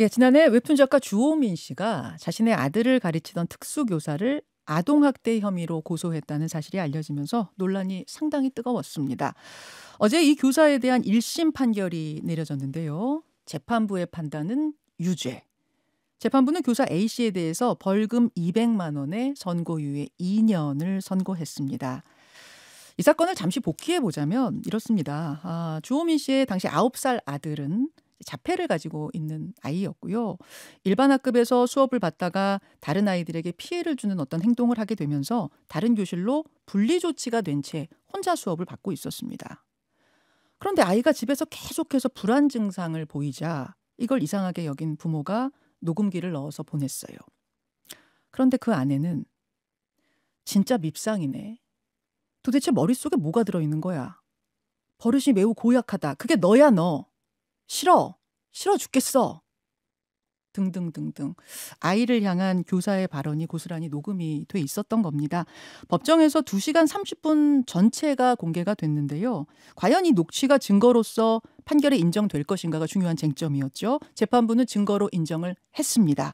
예, 지난해 웹툰 작가 주호민 씨가 자신의 아들을 가르치던 특수교사를 아동학대 혐의로 고소했다는 사실이 알려지면서 논란이 상당히 뜨거웠습니다. 어제 이 교사에 대한 1심 판결이 내려졌는데요. 재판부의 판단은 유죄. 재판부는 교사 A씨에 대해서 벌금 200만 원에 선고유예 2년을 선고했습니다. 이 사건을 잠시 복귀해 보자면 이렇습니다. 아, 주호민 씨의 당시 9살 아들은 자폐를 가지고 있는 아이였고요. 일반 학급에서 수업을 받다가 다른 아이들에게 피해를 주는 어떤 행동을 하게 되면서 다른 교실로 분리 조치가 된 채 혼자 수업을 받고 있었습니다. 그런데 아이가 집에서 계속해서 불안 증상을 보이자 이걸 이상하게 여긴 부모가 녹음기를 넣어서 보냈어요. 그런데 그 아내는 진짜 밉상이네. 도대체 머릿속에 뭐가 들어있는 거야? 버릇이 매우 고약하다. 그게 너야, 너. 싫어. 싫어 죽겠어. 등등등등 아이를 향한 교사의 발언이 고스란히 녹음이 돼 있었던 겁니다. 법정에서 2시간 30분 전체가 공개가 됐는데요. 과연 이 녹취가 증거로서 판결에 인정될 것인가가 중요한 쟁점이었죠. 재판부는 증거로 인정을 했습니다.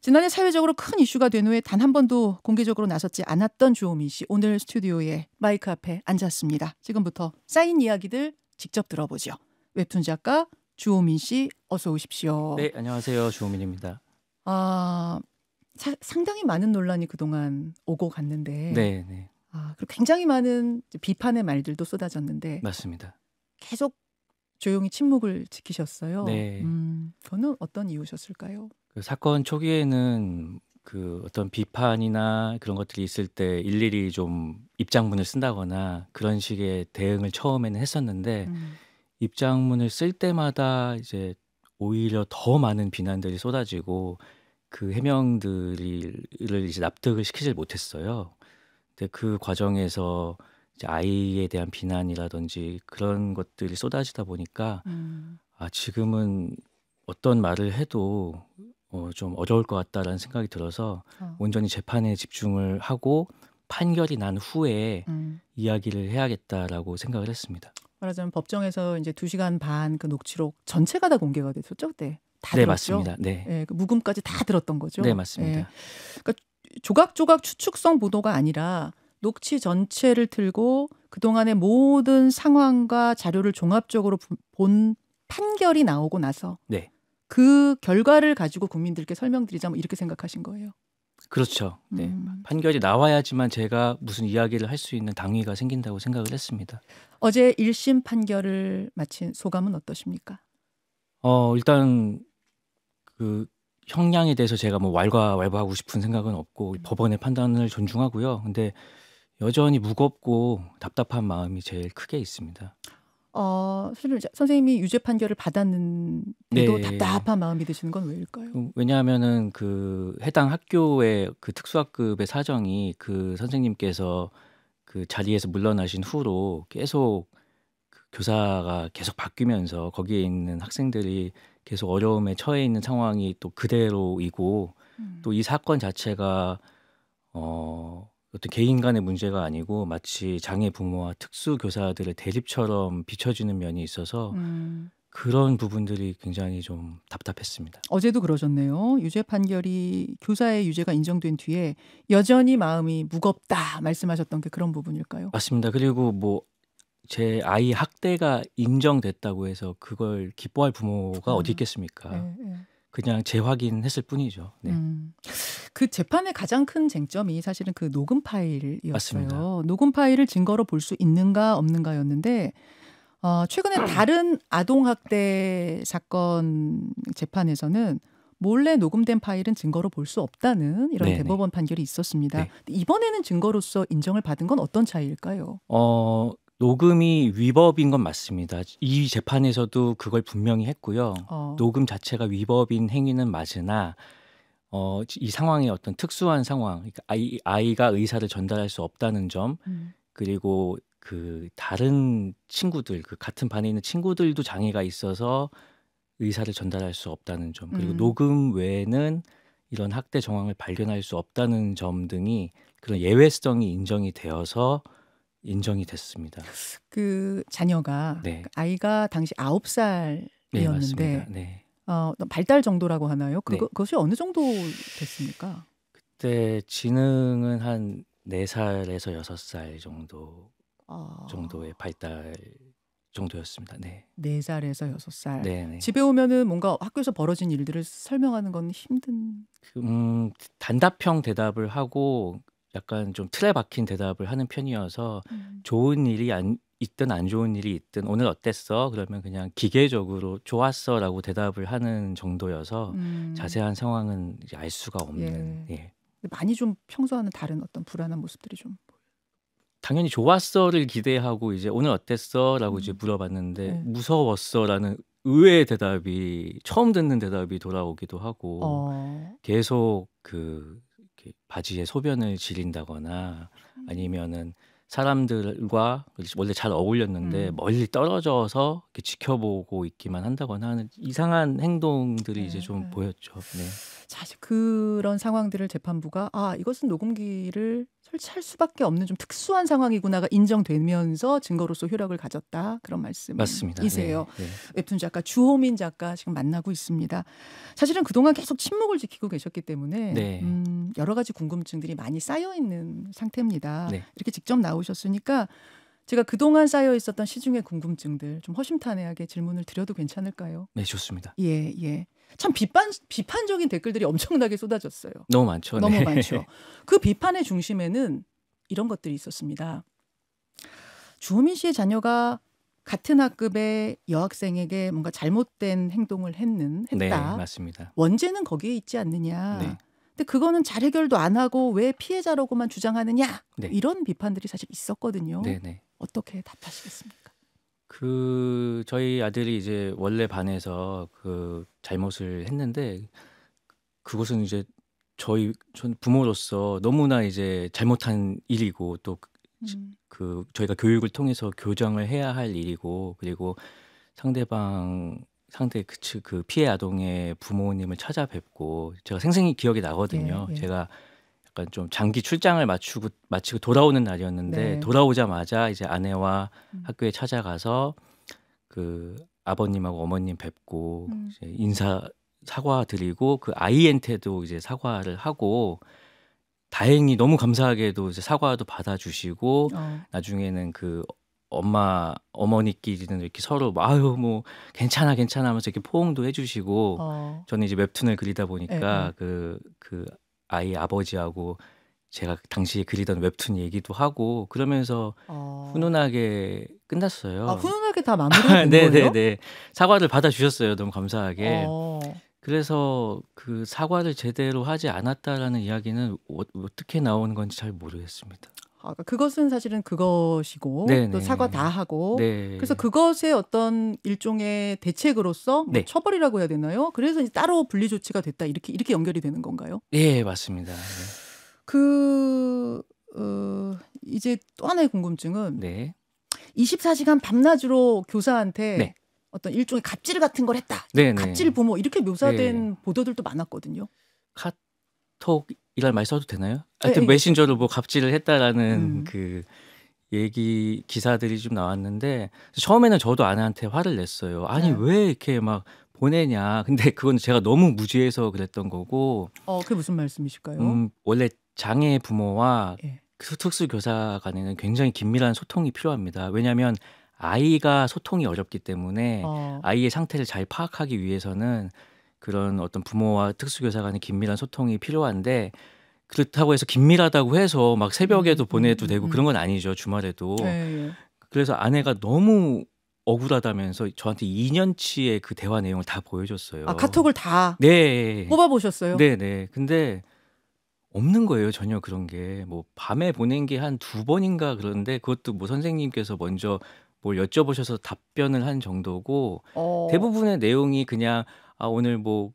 지난해 사회적으로 큰 이슈가 된 후에 단 한 번도 공개적으로 나섰지 않았던 조호민씨 오늘 스튜디오에 마이크 앞에 앉았습니다. 지금부터 쌓인 이야기들 직접 들어보죠. 웹툰 작가 주호민 씨 어서 오십시오. 네, 안녕하세요. 주호민입니다. 아, 사, 상당히 많은 논란이 그동안 오고 갔는데 네, 네. 아, 그리고 굉장히 많은 비판의 말들도 쏟아졌는데 맞습니다. 계속 조용히 침묵을 지키셨어요. 네. 음, 그거는 어떤 이유셨을까요? 그 사건 초기에는 그 어떤 비판이나 그런 것들이 있을 때 일일이 좀 입장문을 쓴다거나 그런 식의 대응을 처음에는 했었는데 음. 입장문을 쓸 때마다 이제 오히려 더 많은 비난들이 쏟아지고 그 해명들을 이제 납득을 시키질 못했어요. 근데 그 과정에서 이제 아이에 대한 비난이라든지 그런 것들이 쏟아지다 보니까 음. 아 지금은 어떤 말을 해도 어, 좀 어려울 것 같다라는 생각이 들어서 어. 온전히 재판에 집중을 하고 판결이 난 후에 음. 이야기를 해야겠다라고 생각을 했습니다. 말하자면 법정에서 이제 2시간 반 그 녹취록 전체가 다 공개가 됐었죠 그때. 다 네, 들었죠? 맞습니다. 네. 예, 그 묵음까지 다 들었던 거죠. 네, 예. 맞습니다. 예. 그러니까 조각조각 추측성 보도가 아니라 녹취 전체를 틀고 그동안의 모든 상황과 자료를 종합적으로 본 판결이 나오고 나서 네. 그 결과를 가지고 국민들께 설명드리자 면 뭐 이렇게 생각하신 거예요. 그렇죠. 네. 음. 판결이 나와야지만 제가 무슨 이야기를 할 수 있는 당위가 생긴다고 생각을 했습니다. 어제 1심 판결을 마친 소감은 어떠십니까? 어, 일단 그 형량에 대해서 제가 뭐 왈가왈부하고 싶은 생각은 없고 음. 법원의 판단을 존중하고요. 근데 여전히 무겁고 답답한 마음이 제일 크게 있습니다. 어, 사실 선생님이 유죄 판결을 받았는데도 네. 답답한 마음이 드시는 건 왜일까요? 음, 왜냐하면은 그 해당 학교의 그 특수학급의 사정이 그 선생님께서 그 자리에서 물러나신 후로 계속 그 교사가 계속 바뀌면서 거기에 있는 학생들이 계속 어려움에 처해 있는 상황이 또 그대로이고 음. 또이 사건 자체가 어 어떤 개인 간의 문제가 아니고 마치 장애 부모와 특수 교사들의 대립처럼 비춰지는 면이 있어서 음. 그런 부분들이 굉장히 좀 답답했습니다. 어제도 그러셨네요. 유죄 판결이 교사의 유죄가 인정된 뒤에 여전히 마음이 무겁다 말씀하셨던 게 그런 부분일까요? 맞습니다. 그리고 뭐 제 아이 학대가 인정됐다고 해서 그걸 기뻐할 부모가 음. 어디 있겠습니까? 네, 네. 그냥 재확인했을 뿐이죠. 네. 음, 그 재판의 가장 큰 쟁점이 사실은 그 녹음 파일이었어요. 맞습니다. 녹음 파일을 증거로 볼 수 있는가 없는가였는데 어, 최근에 다른 아동 학대 사건 재판에서는 몰래 녹음된 파일은 증거로 볼 수 없다는 이런 네네. 네. 대법원 판결이 있었습니다. 네. 이번에는 증거로서 인정을 받은 건 어떤 차이일까요? 어, 녹음이 위법인 건 맞습니다. 이 재판에서도 그걸 분명히 했고요. 어. 녹음 자체가 위법인 행위는 맞으나 어, 이 상황의 어떤 특수한 상황, 그러니까 아이, 아이가 의사를 전달할 수 없다는 점, 음. 그리고 그 다른 친구들, 그 같은 반에 있는 친구들도 장애가 있어서 의사를 전달할 수 없다는 점, 그리고 음. 녹음 외에는 이런 학대 정황을 발견할 수 없다는 점 등이 그런 예외성이 인정이 되어서 인정이 됐습니다. 그 자녀가 네. 그 아이가 당시 아홉 네, 살이었는데 네, 어, 발달 정도라고 하나요? 그 네. 그것이 어느 정도 됐습니까? 그때 지능은 한 네살에서 여섯 살 정도 아... 정도의 발달 정도였습니다. 네. 네 살에서 여섯 살. 네, 네. 집에 오면은 뭔가 학교에서 벌어진 일들을 설명하는 건 힘든. 음 단답형 대답을 하고 약간 좀 틀에 박힌 대답을 하는 편이어서 음. 좋은 일이 안, 있든 안 좋은 일이 있든 오늘 어땠어? 그러면 그냥 기계적으로 좋았어라고 대답을 하는 정도여서 음. 자세한 상황은 이제 알 수가 예. 없는. 예. 예. 많이 좀 평소와는 다른 어떤 불안한 모습들이 좀. 당연히 좋았어를 기대하고 이제 오늘 어땠어라고 음. 이제 물어봤는데 네. 무서웠어라는 의외의 대답이 처음 듣는 대답이 돌아오기도 하고 어. 계속 그 이렇게 바지에 소변을 지린다거나 음. 아니면은 사람들과 원래 잘 어울렸는데 음. 멀리 떨어져서 이렇게 지켜보고 있기만 한다거나 하는 이상한 행동들이 네. 이제 좀 네. 보였죠. 네. 사실 그런 상황들을 재판부가 아 이것은 녹음기를 설치할 수밖에 없는 좀 특수한 상황이구나가 인정되면서 증거로서 효력을 가졌다 그런 말씀이세요. 네, 네. 웹툰 작가 주호민 작가 지금 만나고 있습니다. 사실은 그동안 계속 침묵을 지키고 계셨기 때문에 네. 음, 여러 가지 궁금증들이 많이 쌓여 있는 상태입니다. 네. 이렇게 직접 나오셨으니까 제가 그동안 쌓여 있었던 시중의 궁금증들 좀 허심탄회하게 질문을 드려도 괜찮을까요? 네, 좋습니다. 예, 예. 참 비판 비판적인 댓글들이 엄청나게 쏟아졌어요. 너무 많죠. 네. 너무 많죠. 그 비판의 중심에는 이런 것들이 있었습니다. 주호민 씨의 자녀가 같은 학급의 여학생에게 뭔가 잘못된 행동을 했는 했다. 네, 맞습니다. 원죄는 거기에 있지 않느냐. 네. 근데 그거는 잘 해결도 안 하고 왜 피해자라고만 주장하느냐. 네. 이런 비판들이 사실 있었거든요. 네, 네. 어떻게 답하시겠습니까? 그 저희 아들이 이제 원래 반에서 그 잘못을 했는데 그것은 이제 저희 전 부모로서 너무나 이제 잘못한 일이고 또그 음. 그 저희가 교육을 통해서 교정을 해야 할 일이고 그리고 상대방 상대 그그 그 피해 아동의 부모님을 찾아뵙고 제가 생생히 기억이 나거든요. 예, 예. 제가 약간 좀 장기 출장을 맞추고 마치고 돌아오는 날이었는데 네. 돌아오자마자 이제 아내와 음. 학교에 찾아가서 그 아버님하고 어머님 뵙고 음. 이제 인사 사과 드리고 그 아이한테도 이제 사과를 하고 다행히 너무 감사하게도 이제 사과도 받아주시고 어. 나중에는 그 엄마 어머니끼리는 이렇게 서로 뭐 아유 뭐 괜찮아 괜찮아 하면서 이렇게 포옹도 해주시고 어. 저는 이제 웹툰을 그리다 보니까 그그 네, 네. 그, 그 아이 아버지하고 제가 당시에 그리던 웹툰 얘기도 하고 그러면서 어... 훈훈하게 끝났어요. 아, 훈훈하게 다 마무리된 네, 거예요? 네, 네네네. 사과를 받아주셨어요. 너무 감사하게. 어... 그래서 그 사과를 제대로 하지 않았다라는 이야기는 어, 떻게 나오는 건지 잘 모르겠습니다. 아까 그러니까 그것은 사실은 그것이고 네네. 또 사과 다 하고 네. 그래서 그것의 어떤 일종의 대책으로서 뭐 네. 처벌이라고 해야 되나요? 그래서 따로 분리 조치가 됐다 이렇게 이렇게 연결이 되는 건가요? 예 맞습니다. 네. 그 어, 이제 또 하나의 궁금증은 네. 24시간 밤낮으로 교사한테 네. 어떤 일종의 갑질 같은 걸 했다. 갑질 부모 이렇게 묘사된 네. 보도들도 많았거든요. 카톡 이란 말 써도 되나요? 예, 하여튼 네, 예. 메신저로 뭐 갑질을 했다라는 음. 그 얘기 기사들이 좀 나왔는데 처음에는 저도 아내한테 화를 냈어요. 아니 네. 왜 이렇게 막 보내냐. 근데 그건 제가 너무 무지해서 그랬던 거고. 어, 그게 무슨 말씀이실까요? 음, 원래 장애 부모와 예. 그 특수 교사 간에는 굉장히 긴밀한 소통이 필요합니다. 왜냐하면 아이가 소통이 어렵기 때문에 어. 아이의 상태를 잘 파악하기 위해서는 그런 어떤 부모와 특수교사 간의 긴밀한 소통이 필요한데 그렇다고 해서 긴밀하다고 해서 막 새벽에도 음, 보내도 음, 되고 음. 그런 건 아니죠 주말에도 네. 그래서 아내가 너무 억울하다면서 저한테 2년치의 그 대화 내용을 다 보여줬어요. 아 카톡을 다 네. 뽑아 보셨어요? 네, 네. 근데 없는 거예요 전혀 그런 게 뭐 밤에 보낸 게 한 두 번인가 그런데 그것도 뭐 선생님께서 먼저 뭘 뭐 여쭤보셔서 답변을 한 정도고 어. 대부분의 내용이 그냥 아 오늘 뭐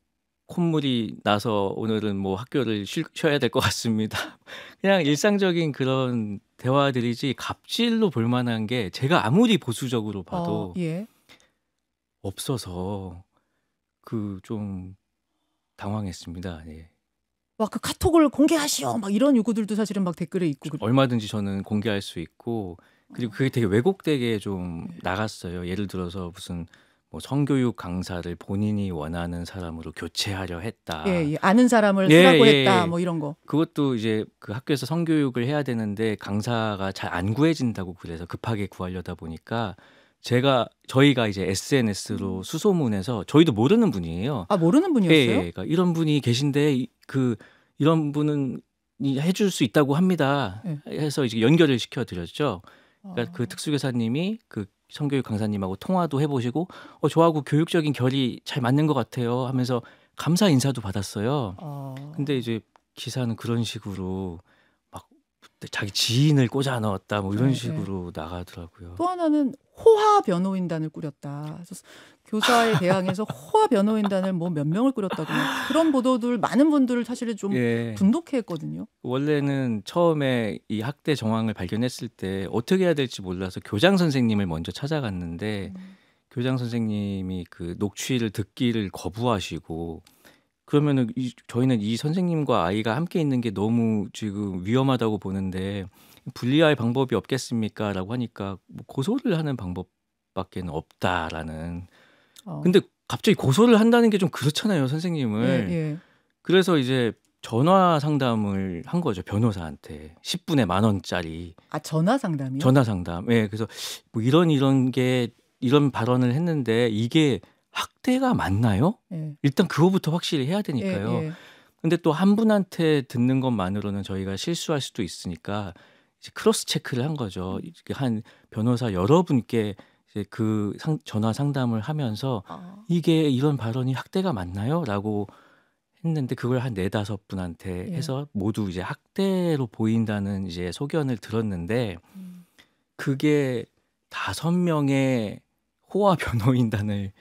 콧물이 나서 오늘은 뭐 학교를 쉴, 쉬어야 될 것 같습니다. 그냥 일상적인 그런 대화들이지 갑질로 볼 만한 게 제가 아무리 보수적으로 봐도 어, 예. 없어서 그 좀 당황했습니다. 예. 와그 카톡을 공개하시오 막 이런 요구들도 사실은 막 댓글에 있고 얼마든지 저는 공개할 수 있고 그리고 그게 되게 왜곡되게 좀 나갔어요. 예를 들어서 무슨 뭐 성교육 강사를 본인이 원하는 사람으로 교체하려 했다. 예, 예. 아는 사람을 예, 쓰라고 예, 했다. 예. 뭐 이런 거. 그것도 이제 그 학교에서 성교육을 해야 되는데 강사가 잘 안 구해진다고 그래서 급하게 구하려다 보니까 제가 저희가 이제 SNS로 음. 수소문해서 저희도 모르는 분이에요. 아 모르는 분이었어요? 예, 예. 그러니까 이런 분이 계신데 그 이런 분은 해줄 수 있다고 합니다. 예. 해서 이제 연결을 시켜드렸죠. 아. 그러니까 그 특수교사님이 그 성교육 강사님하고 통화도 해보시고 어, 저하고 교육적인 결이 잘 맞는 것 같아요 하면서 감사 인사도 받았어요. 아. 근데 이제 기사는 그런 식으로 네, 자기 지인을 꽂아 넣었다 뭐 이런 네, 네. 식으로 네. 나가더라고요. 또 하나는 호화 변호인단을 꾸렸다. 그래서 교사에 대항해서 호화 변호인단을 뭐 몇 명을 꾸렸다고 그런 보도들 많은 분들을 사실 좀 예. 분독해 했거든요. 원래는 처음에 이 학대 정황을 발견했을 때 어떻게 해야 될지 몰라서 교장 선생님을 먼저 찾아갔는데 음. 교장 선생님이 그 녹취를 듣기를 거부하시고 그러면은 이, 저희는 이 선생님과 아이가 함께 있는 게 너무 지금 위험하다고 보는데 분리할 방법이 없겠습니까라고 하니까 뭐 고소를 하는 방법밖에는 없다라는. 어. 근데 갑자기 고소를 한다는 게 좀 그렇잖아요, 선생님을. 예, 예. 그래서 이제 전화 상담을 한 거죠 변호사한테 10분에 만 원짜리. 아 전화 상담이요? 전화 상담. 예, 그래서 뭐 이런 이런 게 이런 발언을 했는데 이게 학대가 맞나요? 예. 일단 그거부터 확실히 해야 되니까요. 예, 예. 근데 또 한 분한테 듣는 것만으로는 저희가 실수할 수도 있으니까 이제 크로스 체크를 한 거죠. 음. 한 변호사 여러분께 이제 그 상, 전화 상담을 하면서 어. 이게 이런 발언이 학대가 맞나요? 라고 했는데 그걸 한 네다섯 분한테 예. 해서 모두 이제 학대로 보인다는 이제 소견을 들었는데 음. 그게 다섯 명의 호화 변호인단을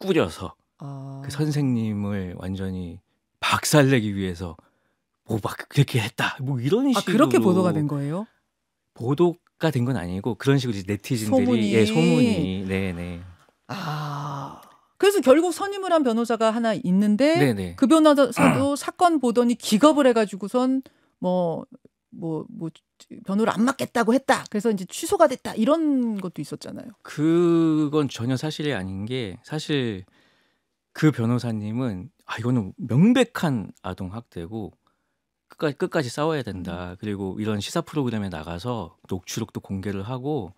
꾸려서 어. 그 선생님을 완전히 박살내기 위해서 뭐 막 그렇게 했다 뭐 이런 식으로 아, 그렇게 보도가 된 거예요? 보도가 된 건 아니고 그런 식으로 네티즌들이 소문이 예, 소문이 네네 아 그래서 결국 선임을 한 변호사가 하나 있는데 네네. 그 변호사도 사건 보더니 기겁을 해가지고선 뭐 뭐, 뭐, 변호를 안맞겠다고 했다. 그래서 이제 취소가 됐다. 이런 것도 있었잖아요. 그건 전혀 사실이 아닌 게 사실 그 변호사님은 아, 이거는 명백한 아동학대고 끝까지, 끝까지 싸워야 된다. 음. 그리고 이런 시사 프로그램에 나가서 녹취록도 공개를 하고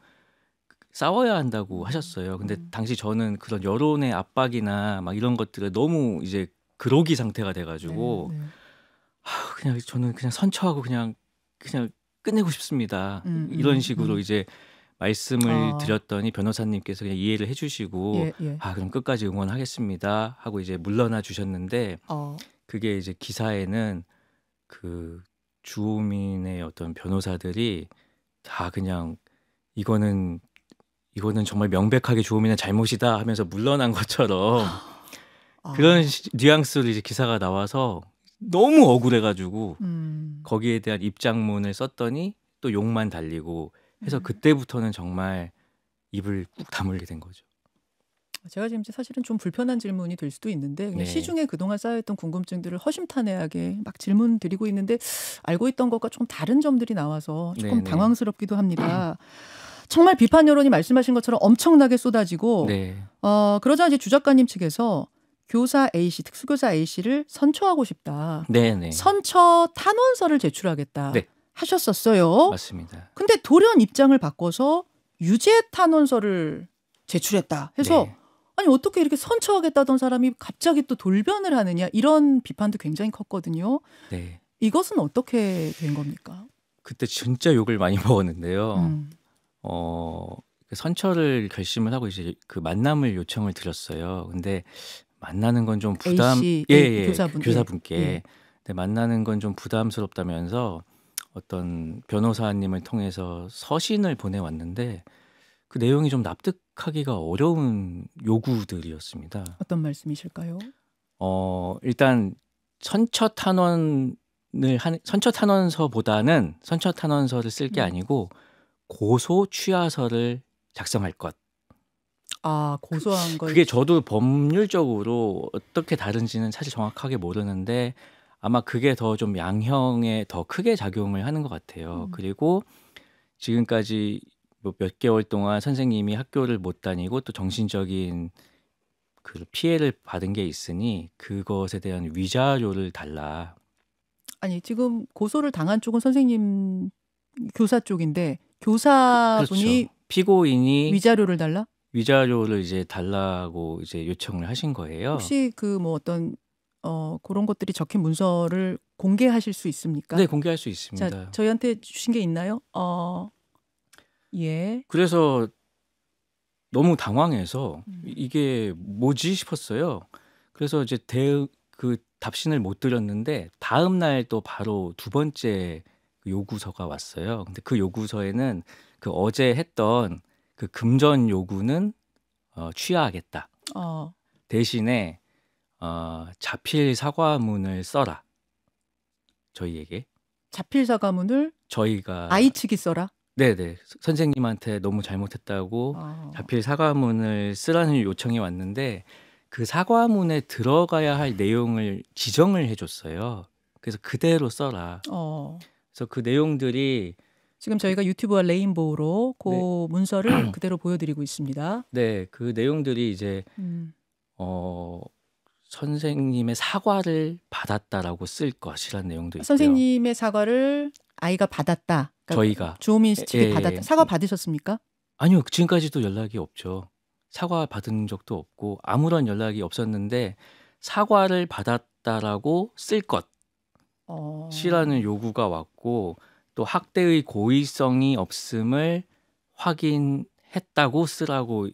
싸워야 한다고 음. 하셨어요. 근데 음. 당시 저는 그런 여론의 압박이나 막 이런 것들에 너무 이제 그러기 상태가 돼가지고 네, 네. 아, 그냥 저는 그냥 선처하고 그냥 그냥 끝내고 싶습니다. 음, 음 이런 음, 식으로 음. 이제 말씀을 아. 드렸더니 변호사님께서 그냥 이해를 해주시고 예, 예. 아 그럼 끝까지 응원하겠습니다 하고 이제 물러나 주셨는데 어. 그게 이제 기사에는 그 주호민의 어떤 변호사들이 다 그냥 이거는 이거는 정말 명백하게 주호민의 잘못이다 하면서 물러난 것처럼 아. 그런 뉘앙스로 이제 기사가 나와서 너무 억울해가지고 음. 거기에 대한 입장문을 썼더니 또 욕만 달리고 해서 음. 그때부터는 정말 입을 꾹 다물게 된 거죠. 제가 지금 사실은 좀 불편한 질문이 될 수도 있는데 네. 시중에 그동안 쌓여있던 궁금증들을 허심탄회하게 막 질문 드리고 있는데 알고 있던 것과 조금 다른 점들이 나와서 조금 네, 네 당황스럽기도 합니다. 정말 비판 여론이 말씀하신 것처럼 엄청나게 쏟아지고 네. 어, 그러자 이제 주 작가님 측에서 교사 A 씨, 특수교사 A 씨를 선처하고 싶다. 네네. 네. 선처 탄원서를 제출하겠다. 네. 하셨었어요. 맞습니다. 근데 돌연 입장을 바꿔서 유죄 탄원서를 제출했다 해서 네. 아니 어떻게 이렇게 선처하겠다던 사람이 갑자기 또 돌변을 하느냐 이런 비판도 굉장히 컸거든요. 네. 이것은 어떻게 된 겁니까? 그때 진짜 욕을 많이 먹었는데요. 음. 어 선처를 결심을 하고 이제 그 만남을 요청을 드렸어요. 근데 만나는 건 좀 부담 예, 예, 교사분, 교사분께 예. 근 만나는 건 좀 부담스럽다면서 어떤 변호사님을 통해서 서신을 보내왔는데 그 내용이 좀 납득하기가 어려운 요구들이었습니다. 어떤 말씀이실까요? 어 일단 선처탄원을 한 선처탄원서보다는 선처탄원서를 쓸게 음. 아니고 고소 취하서를 작성할 것. 아 고소한 거 그, 그게 저도 법률적으로 어떻게 다른지는 사실 정확하게 모르는데 아마 그게 더 좀 양형에 더 크게 작용을 하는 것 같아요. 음. 그리고 지금까지 뭐 몇 개월 동안 선생님이 학교를 못 다니고 또 정신적인 그 피해를 받은 게 있으니 그것에 대한 위자료를 달라. 아니 지금 고소를 당한 쪽은 선생님 교사 쪽인데 그, 교사분이 그렇죠. 피고인이 위자료를 달라? 위자료를 이제 달라고 이제 요청을 하신 거예요. 혹시 그 뭐 어떤 어 그런 것들이 적힌 문서를 공개하실 수 있습니까? 네, 공개할 수 있습니다. 자, 저희한테 주신 게 있나요? 어. 예. 그래서 너무 당황해서 음. 이게 뭐지 싶었어요. 그래서 이제 대 그 답신을 못 드렸는데 다음 날 또 바로 두 번째 그 요구서가 왔어요. 근데 그 요구서에는 그 어제 했던 그 금전 요구는 어, 취하하겠다. 어. 대신에 어, 자필 사과문을 써라. 저희에게. 자필 사과문을 저희가 아이 측이 써라. 네네 선생님한테 너무 잘못했다고 어. 자필 사과문을 쓰라는 요청이 왔는데 그 사과문에 들어가야 할 내용을 지정을 해줬어요. 그래서 그대로 써라. 어. 그래서 그 내용들이 지금 저희가 유튜브와 레인보우로 그 네. 문서를 그대로 보여드리고 있습니다. 네, 그 내용들이 이제 음. 어, 선생님의 사과를 받았다라고 쓸 것이라는 내용도 있고요. 선생님의 사과를 아이가 받았다. 그러니까 저희가 주호민 스틱이 예, 예, 받았다. 예. 사과 받으셨습니까? 아니요, 지금까지도 연락이 없죠. 사과 받은 적도 없고 아무런 연락이 없었는데 사과를 받았다라고 쓸 것. 시라는 어. 요구가 왔고 또 학대의 고의성이 없음을 확인했다고 쓰라고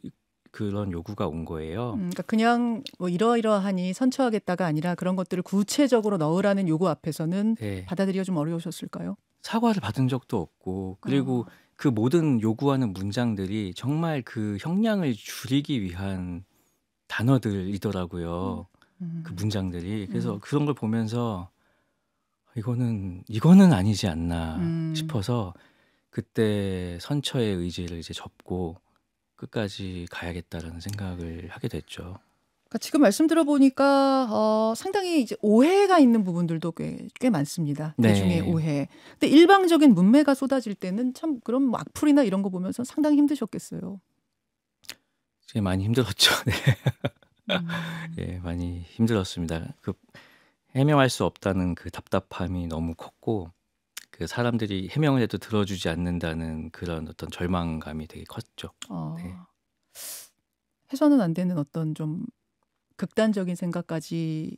그런 요구가 온 거예요. 음, 그러니까 그냥 뭐 이러이러하니 선처하겠다가 아니라 그런 것들을 구체적으로 넣으라는 요구 앞에서는 네. 받아들이기가 좀 어려우셨을까요? 사과를 받은 적도 없고 그리고 어. 그 모든 요구하는 문장들이 정말 그 형량을 줄이기 위한 단어들이더라고요. 음. 그 문장들이 그래서 음. 그런 걸 보면서 이거는 이거는 아니지 않나 음. 싶어서 그때 선처의 의지를 이제 접고 끝까지 가야겠다라는 생각을 하게 됐죠. 그러니까 지금 말씀 들어보니까 어, 상당히 이제 오해가 있는 부분들도 꽤, 꽤 많습니다. 네. 대중의 오해. 근데 일방적인 문매가 쏟아질 때는 참 그런 뭐 악플이나 이런 거 보면서 상당히 힘드셨겠어요. 제 많이 힘들었죠. 네. 음. 예, 많이 힘들었습니다. 그 해명할 수 없다는 그 답답함이 너무 컸고 그 사람들이 해명을 해도 들어주지 않는다는 그런 어떤 절망감이 되게 컸죠. 어. 네. 해서는 안 되는 어떤 좀 극단적인 생각까지.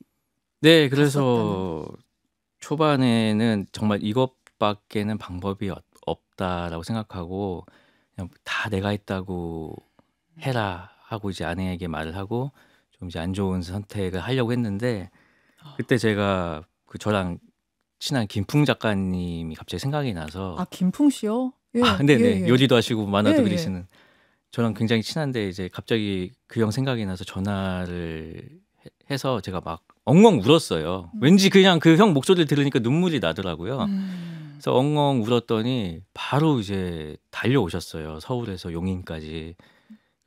네, 그래서 초반에는 정말 이것밖에는 방법이 없다라고 생각하고 그냥 다 내가 했다고 음. 해라 하고 이제 아내에게 말을 하고 좀 이제 안 좋은 선택을 하려고 했는데 그때 제가 그 저랑 친한 김풍 작가님이 갑자기 생각이 나서 아 김풍 씨요? 예, 아, 네네 네. 예, 예. 요리도 하시고 만화도 예, 예. 그리시는 저랑 굉장히 친한데 이제 갑자기 그 형 생각이 나서 전화를 해서 제가 막 엉엉 울었어요. 음. 왠지 그냥 그 형 목소리를 들으니까 눈물이 나더라고요. 음. 그래서 엉엉 울었더니 바로 이제 달려오셨어요. 서울에서 용인까지.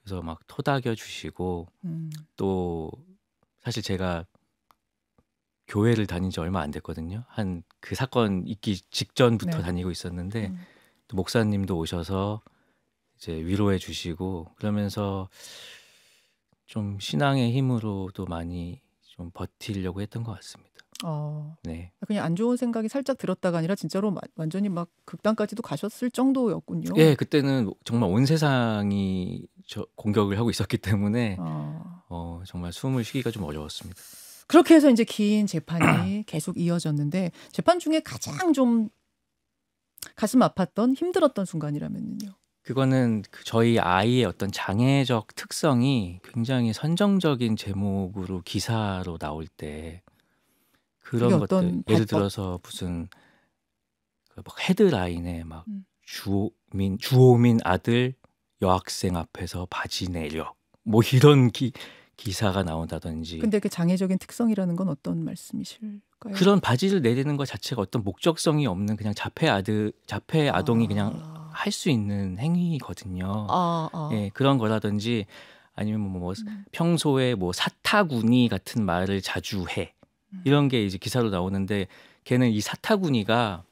그래서 막 토닥여 주시고 음. 또 사실 제가 교회를 다닌 지 얼마 안 됐거든요. 한 그 사건 있기 직전부터 네. 다니고 있었는데 음. 또 목사님도 오셔서 이제 위로해 주시고 그러면서 좀 신앙의 힘으로도 많이 좀 버티려고 했던 것 같습니다. 어, 네. 그냥 안 좋은 생각이 살짝 들었다가 아니라 진짜로 마, 완전히 막 극단까지도 가셨을 정도였군요. 예, 그때는 정말 온 세상이 저 공격을 하고 있었기 때문에 어. 어, 정말 숨을 쉬기가 좀 어려웠습니다. 그렇게 해서 이제 긴 재판이 계속 이어졌는데 재판 중에 가장 좀 가슴 아팠던 힘들었던 순간이라면요. 그거는 그 저희 아이의 어떤 장애적 특성이 굉장히 선정적인 제목으로 기사로 나올 때 그런 것들 예를 들어서 무슨 그 막 헤드라인에 막 음. 주호민 주호민 아들 여학생 앞에서 바지 내려 뭐 이런 기, 기사가 나온다든지. 근데 그 장애적인 특성이라는 건 어떤 말씀이실까요? 그런 바지를 내리는 것 자체가 어떤 목적성이 없는 그냥 자폐 아드 자폐 아. 아동이 아... 그냥 할 수 있는 행위거든요. 아, 아. 예, 그런 거라든지 아니면 뭐, 뭐 음. 평소에 뭐 사타구니 같은 말을 자주 해 음. 이런 게 이제 기사로 나오는데 걔는 이 사타구니가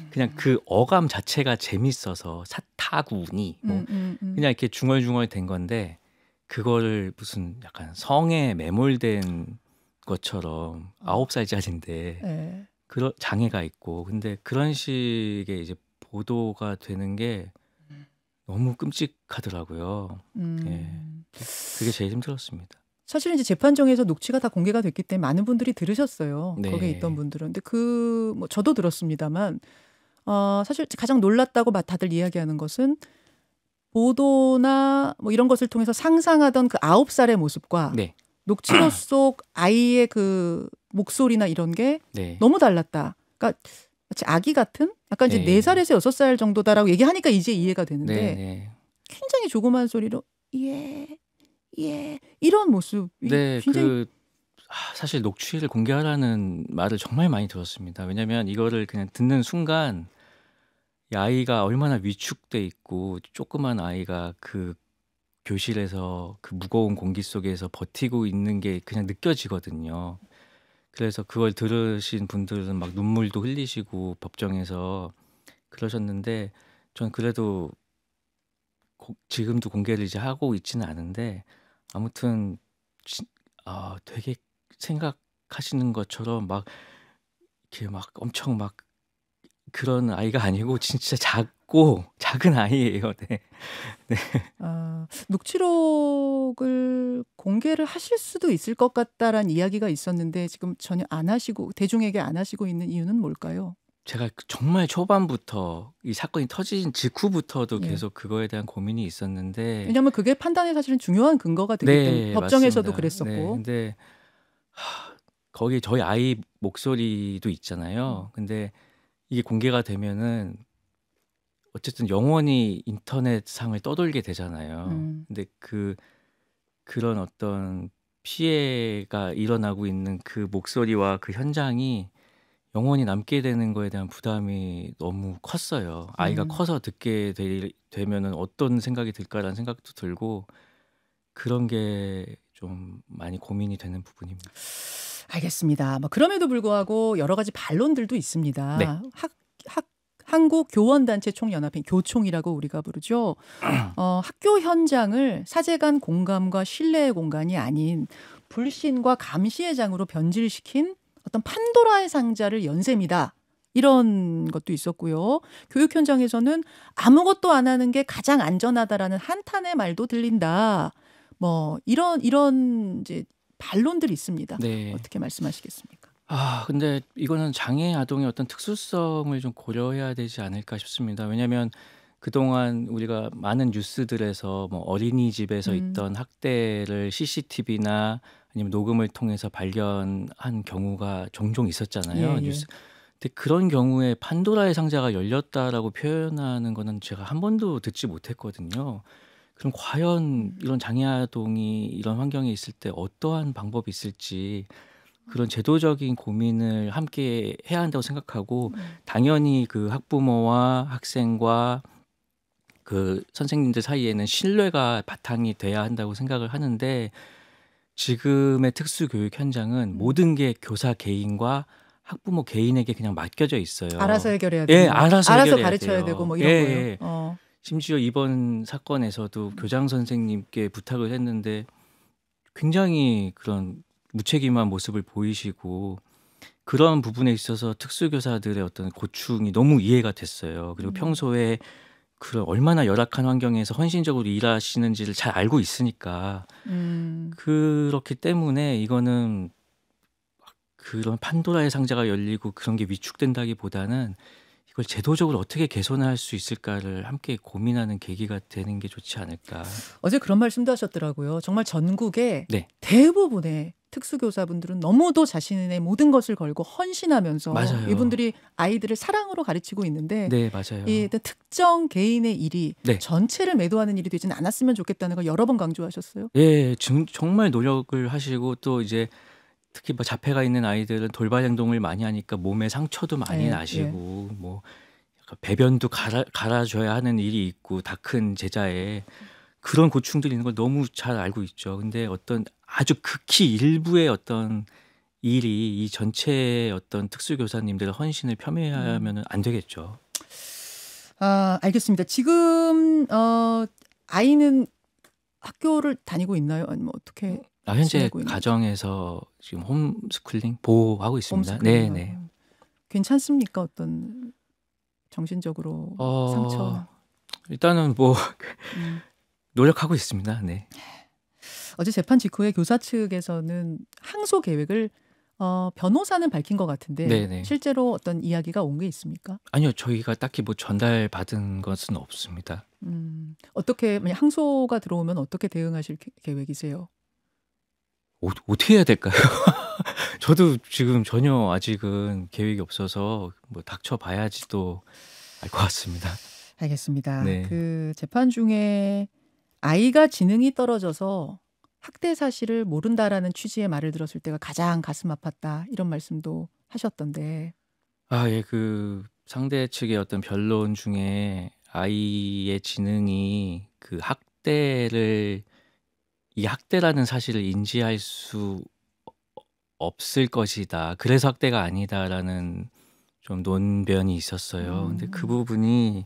음. 그냥 그 어감 자체가 재밌어서 사타구니 뭐 음, 음 그냥 이렇게 중얼중얼 된 건데 그걸 무슨 약간 성에 매몰된 것처럼 어. 아홉 살짜리인데 네. 그런 장애가 있고 근데 그런 식의 이제 보도가 되는 게 너무 끔찍하더라고요. 예. 음. 예. 그게 제일 힘들었습니다. 사실 은 이제 재판정에서 녹취가 다 공개가 됐기 때문에 많은 분들이 들으셨어요. 네. 거기에 있던 분들은. 근데 그뭐 저도 들었습니다만 어 사실 가장 놀랐다고 막 다들 이야기하는 것은 보도나 뭐 이런 것을 통해서 상상하던 그 아홉 살의 모습과 네. 녹취록 속 아이의 그 목소리나 이런 게 네. 너무 달랐다. 그러니까 마치 아기 같은 약간 이제 네, 네 살에서 여섯 살 정도다라고 얘기하니까 이제 이해가 되는데 네, 네. 굉장히 조그만 소리로 예예 예, 이런 모습이 네, 그 굉장히 그... 사실 녹취를 공개하라는 말을 정말 많이 들었습니다. 왜냐하면 이거를 그냥 듣는 순간 아이가 얼마나 위축돼 있고 조그만 아이가 그 교실에서 그 무거운 공기 속에서 버티고 있는 게 그냥 느껴지거든요. 그래서 그걸 들으신 분들은 막 눈물도 흘리시고 법정에서 그러셨는데 전 그래도 고, 지금도 공개를 이제 하고 있지는 않은데 아무튼 지, 아 되게 생각하시는 것처럼 막 이렇게 막 엄청 막 그런 아이가 아니고 진짜 작고 작은 아이예요. 네. 네. 아, 녹취록을 공개를 하실 수도 있을 것같다라는 이야기가 있었는데 지금 전혀 안 하시고 대중에게 안 하시고 있는 이유는 뭘까요? 제가 정말 초반부터 이 사건이 터진 직후부터도 네. 계속 그거에 대한 고민이 있었는데 왜냐하면 그게 판단에 사실은 중요한 근거가 되기 네, 때문에 법정에서도 맞습니다. 그랬었고 네, 근데 하, 거기 저희 아이 목소리도 있잖아요. 음. 근데 이게 공개가 되면은 어쨌든 영원히 인터넷상을 떠돌게 되잖아요. 음. 근데 그 그런 어떤 피해가 일어나고 있는 그 목소리와 그 현장이 영원히 남게 되는 거에 대한 부담이 너무 컸어요. 아이가 음. 커서 듣게 되, 되면은 어떤 생각이 들까라는 생각도 들고 그런 게 좀 많이 고민이 되는 부분입니다. 알겠습니다. 뭐 그럼에도 불구하고 여러 가지 반론들도 있습니다. 네. 학, 학 한국 교원단체 총연합인 교총이라고 우리가 부르죠. 어, 학교 현장을 사제간 공감과 신뢰의 공간이 아닌 불신과 감시의 장으로 변질시킨 어떤 판도라의 상자를 연셈이다. 이런 것도 있었고요. 교육 현장에서는 아무것도 안 하는 게 가장 안전하다라는 한탄의 말도 들린다. 뭐 이런 이런 이제 반론들이 있습니다. 네. 어떻게 말씀하시겠습니까? 아, 근데 이거는 장애 아동의 어떤 특수성을 좀 고려해야 되지 않을까 싶습니다. 왜냐하면 그동안 우리가 많은 뉴스들에서 뭐 어린이집에서 음. 있던 학대를 CCTV나 아니면 녹음을 통해서 발견한 경우가 종종 있었잖아요. 예, 예. 뉴스. 근데 그런 경우에 판도라의 상자가 열렸다라고 표현하는 거는 제가 한 번도 듣지 못했거든요. 그럼 과연 이런 장애아동이 이런 환경에 있을 때 어떠한 방법이 있을지 그런 제도적인 고민을 함께 해야 한다고 생각하고 음. 당연히 그 학부모와 학생과 그 선생님들 사이에는 신뢰가 바탕이 돼야 한다고 생각을 하는데 지금의 특수교육 현장은 음. 모든 게 교사 개인과 학부모 개인에게 그냥 맡겨져 있어요. 알아서 해결해야 돼. 예, 알아서, 알아서 가르쳐야 돼요. 되고 뭐 이런 예, 거예요. 예. 어. 심지어 이번 사건에서도 교장 선생님께 부탁을 했는데 굉장히 그런 무책임한 모습을 보이시고 그런 부분에 있어서 특수교사들의 어떤 고충이 너무 이해가 됐어요. 그리고 음. 평소에 그런 얼마나 열악한 환경에서 헌신적으로 일하시는지를 잘 알고 있으니까 음. 그렇기 때문에 이거는 그런 판도라의 상자가 열리고 그런 게 위축된다기보다는 그걸 제도적으로 어떻게 개선할 수 있을까를 함께 고민하는 계기가 되는 게 좋지 않을까. 어제 그런 말씀도 하셨더라고요. 정말 전국에 네. 대부분의 특수교사분들은 너무도 자신의 모든 것을 걸고 헌신하면서 맞아요. 이분들이 아이들을 사랑으로 가르치고 있는데 네, 맞아요. 이 특정 개인의 일이 네. 전체를 매도하는 일이 되지는 않았으면 좋겠다는 걸 여러 번 강조하셨어요. 예, 정말 노력을 하시고 또 이제 특히 뭐 자폐가 있는 아이들은 돌발 행동을 많이 하니까 몸에 상처도 많이 네, 나시고 네. 뭐 배변도 갈아, 갈아줘야 하는 일이 있고 다 큰 제자에 그런 고충들이 있는 걸 너무 잘 알고 있죠. 근데 어떤 아주 극히 일부의 어떤 일이 이 전체의 어떤 특수교사님들의 헌신을 폄훼하면 음. 안 되겠죠. 아, 알겠습니다. 지금 어 아이는 학교를 다니고 있나요? 아니면 어떻게 아, 현재 가정에서 지금 홈스쿨링 보호하고 있습니다. 네, 네. 괜찮습니까? 어떤 정신적으로 어, 상처? 일단은 뭐 음. 노력하고 있습니다. 네. 어제 재판 직후에 교사 측에서는 항소 계획을 어, 변호사는 밝힌 것 같은데 네네. 네. 실제로 어떤 이야기가 온 게 있습니까? 아니요, 저희가 딱히 뭐 전달 받은 것은 없습니다. 음, 어떻게 만약 항소가 들어오면 어떻게 대응하실 계획이세요? 어, 어떻게 해야 될까요? 저도 지금 전혀 아직은 계획이 없어서 뭐 닥쳐 봐야지 또알것 같습니다. 알겠습니다. 네. 그 재판 중에 아이가 지능이 떨어져서 학대 사실을 모른다라는 취지의 말을 들었을 때가 가장 가슴 아팠다 이런 말씀도 하셨던데. 아, 예, 그 상대 측의 어떤 변론 중에 아이의 지능이 그 학대를 이 학대라는 사실을 인지할 수 없을 것이다. 그래서 학대가 아니다라는 좀 논변이 있었어요. 음. 근데 그 음. 부분이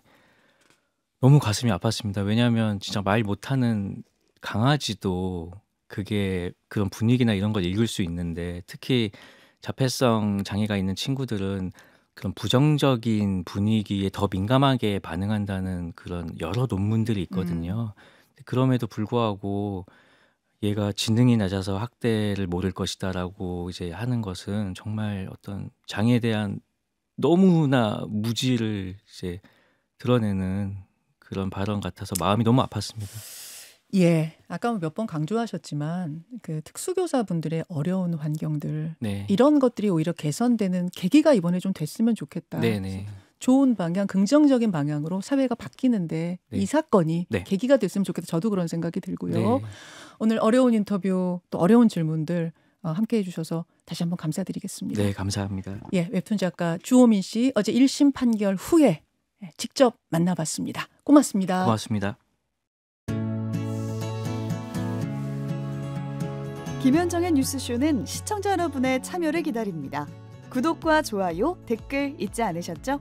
너무 가슴이 아팠습니다. 왜냐하면 진짜 말 못하는 강아지도 그게 그런 분위기나 이런 걸 읽을 수 있는데 특히 자폐성 장애가 있는 친구들은 그런 부정적인 분위기에 더 민감하게 반응한다는 그런 여러 논문들이 있거든요. 음. 그럼에도 불구하고 얘가 지능이 낮아서 학대를 모를 것이다라고 이제 하는 것은 정말 어떤 장애에 대한 너무나 무지를 이제 드러내는 그런 발언 같아서 마음이 너무 아팠습니다. 예, 아까 뭐 몇번 강조하셨지만 그 특수교사분들의 어려운 환경들 네. 이런 것들이 오히려 개선되는 계기가 이번에 좀 됐으면 좋겠다. 네네. 좋은 방향, 긍정적인 방향으로 사회가 바뀌는데 네. 이 사건이 네. 계기가 됐으면 좋겠다. 저도 그런 생각이 들고요. 네. 오늘 어려운 인터뷰 또 어려운 질문들 어, 함께 해주셔서 다시 한번 감사드리겠습니다. 네, 감사합니다. 예, 웹툰 작가 주호민 씨 어제 1심 판결 후에 예, 직접 만나봤습니다. 고맙습니다. 고맙습니다. 김현정의 뉴스쇼는 시청자 여러분의 참여를 기다립니다. 구독과 좋아요, 댓글 잊지 않으셨죠?